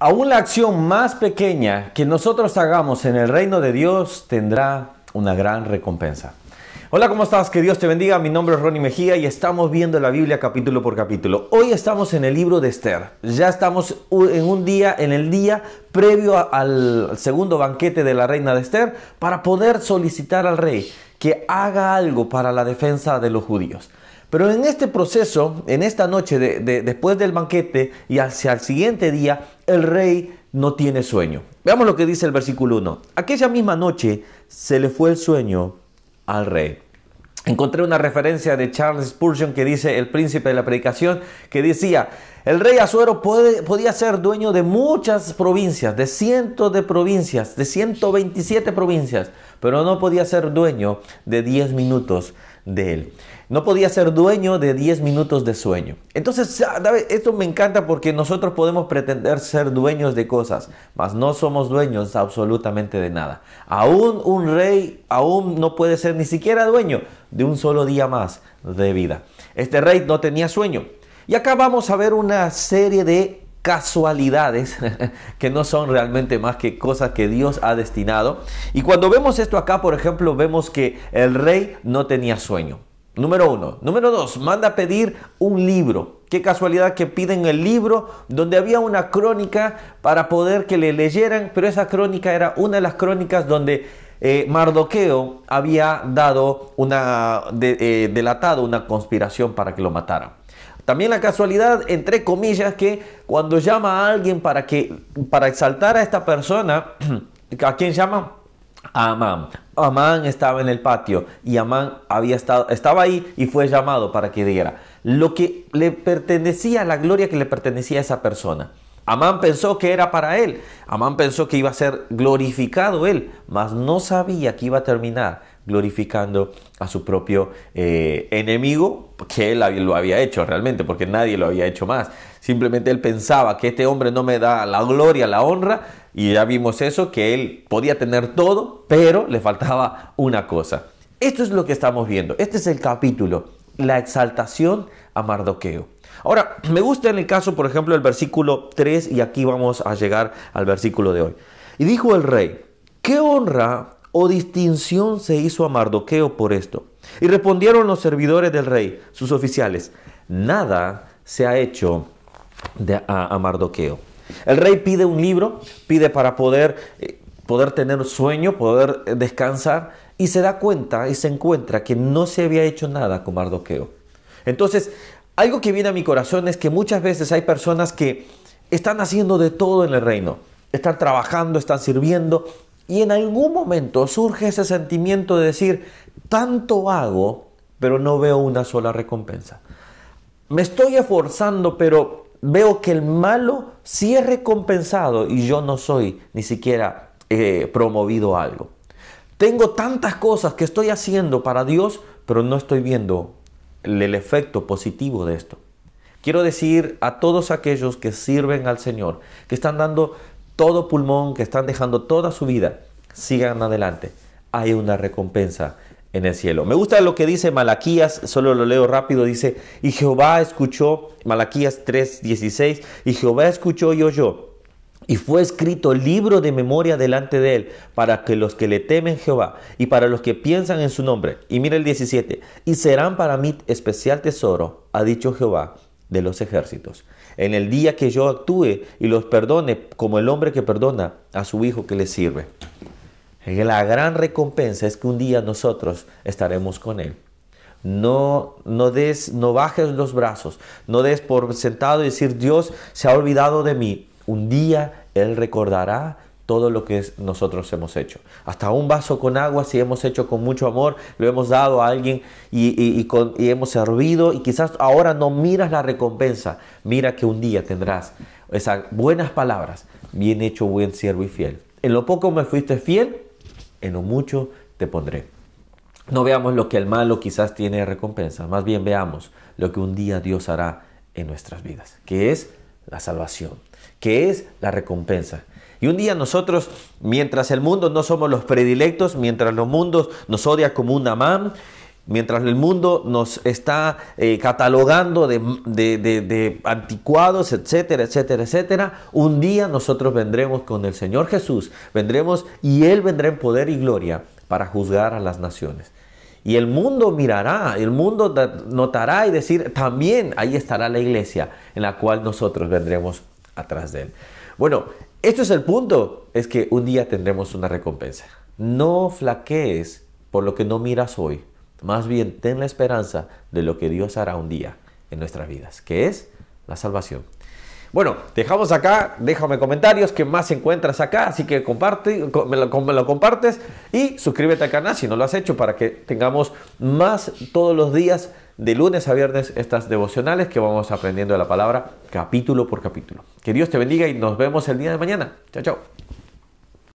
Aún la acción más pequeña que nosotros hagamos en el reino de Dios tendrá una gran recompensa. Hola, ¿cómo estás? Que Dios te bendiga. Mi nombre es Ronnie Mejía y estamos viendo la Biblia capítulo por capítulo. Hoy estamos en el libro de Esther. Ya estamos en un día, en el día previo al segundo banquete de la reina de Esther para poder solicitar al rey que haga algo para la defensa de los judíos. Pero en este proceso, en esta noche, de, después del banquete y hacia el siguiente día, el rey no tiene sueño. Veamos lo que dice el versículo 1. Aquella misma noche se le fue el sueño al rey. Encontré una referencia de Charles Spurgeon que dice, el príncipe de la predicación, que decía, el rey Azuero podía ser dueño de muchas provincias, de cientos de provincias, de 127 provincias, pero no podía ser dueño de 10 minutos de él. No podía ser dueño de 10 minutos de sueño. Entonces, ah, esto me encanta porque nosotros podemos pretender ser dueños de cosas, mas no somos dueños absolutamente de nada. Aún un rey, aún no puede ser ni siquiera dueño de un solo día más de vida. Este rey no tenía sueño. Y acá vamos a ver una serie de casualidades que no son realmente más que cosas que Dios ha destinado. Y cuando vemos esto acá, por ejemplo, vemos que el rey no tenía sueño. Número uno. Número dos, manda pedir un libro. Qué casualidad que piden el libro donde había una crónica para poder que le leyeran, pero esa crónica era una de las crónicas donde eh, Mardoqueo había dado una, eh, delatado una conspiración para que lo mataran. También la casualidad, entre comillas, que cuando llama a alguien para, que, para exaltar a esta persona, ¿a quién llama? A Amán. Amán estaba en el patio y Amán había estado, estaba ahí y fue llamado para que diera lo que le pertenecía, la gloria que le pertenecía a esa persona. Amán pensó que era para él. Amán pensó que iba a ser glorificado él, mas no sabía que iba a terminar glorificando a su propio eh, enemigo, que él lo había hecho realmente, porque nadie lo había hecho más. Simplemente él pensaba que este hombre no me da la gloria, la honra, y ya vimos eso, que él podía tener todo, pero le faltaba una cosa. Esto es lo que estamos viendo, este es el capítulo, la exaltación a Mardoqueo. Ahora, me gusta en el caso, por ejemplo, el versículo 3, y aquí vamos a llegar al versículo de hoy. Y dijo el rey, ¿qué honra o distinción se hizo a Mardoqueo por esto? Y respondieron los servidores del rey, sus oficiales, nada se ha hecho de, a, Mardoqueo. El rey pide un libro, pide para poder, eh, poder tener sueño, poder eh, descansar, y se da cuenta y se encuentra que no se había hecho nada con Mardoqueo. Entonces, algo que viene a mi corazón es que muchas veces hay personas que están haciendo de todo en el reino. Están trabajando, están sirviendo, y en algún momento surge ese sentimiento de decir, tanto hago, pero no veo una sola recompensa. Me estoy esforzando, pero veo que el malo sí es recompensado y yo no soy ni siquiera eh, promovido algo. Tengo tantas cosas que estoy haciendo para Dios, pero no estoy viendo el efecto positivo de esto. Quiero decir a todos aquellos que sirven al Señor, que están dando todo pulmón, que están dejando toda su vida, sigan adelante. Hay una recompensa en el cielo. Me gusta lo que dice Malaquías, solo lo leo rápido, dice, y Jehová escuchó, Malaquías 3:16, y Jehová escuchó y oyó. Y fue escrito libro de memoria delante de él, para que los que le temen Jehová y para los que piensan en su nombre. Y mira el 17, y serán para mí especial tesoro, ha dicho Jehová de los ejércitos en el día que yo actúe y los perdone como el hombre que perdona a su hijo que le sirve. La gran recompensa es que un día nosotros estaremos con Él. No, no, des, no bajes los brazos, no des por sentado y decir, Dios se ha olvidado de mí. Un día Él recordará todo lo que nosotros hemos hecho. Hasta un vaso con agua, si hemos hecho con mucho amor, lo hemos dado a alguien y, hemos servido y quizás ahora no miras la recompensa, mira que un día tendrás esas buenas palabras, bien hecho, buen siervo y fiel. En lo poco me fuiste fiel, en lo mucho te pondré. No veamos lo que el malo quizás tiene de recompensa, más bien veamos lo que un día Dios hará en nuestras vidas, que es la salvación, que es la recompensa, y un día nosotros, mientras el mundo no somos los predilectos, mientras el mundo nos odia como un amán, mientras el mundo nos está eh, catalogando de, de, anticuados, etcétera, etcétera, etcétera, un día nosotros vendremos con el Señor Jesús, vendremos y Él vendrá en poder y gloria para juzgar a las naciones. Y el mundo mirará, el mundo notará y decir, también ahí estará la iglesia en la cual nosotros vendremos atrás de Él. Bueno, esto es el punto, es que un día tendremos una recompensa. No flaquees por lo que no miras hoy, más bien ten la esperanza de lo que Dios hará un día en nuestras vidas, que es la salvación. Bueno, dejamos acá, déjame comentarios, que más encuentras acá, así que comparte, me lo, me lo, compartes y suscríbete al canal si no lo has hecho para que tengamos más todos los días de lunes a viernes estas devocionales que vamos aprendiendo de la palabra capítulo por capítulo. Que Dios te bendiga y nos vemos el día de mañana. Chao, chao.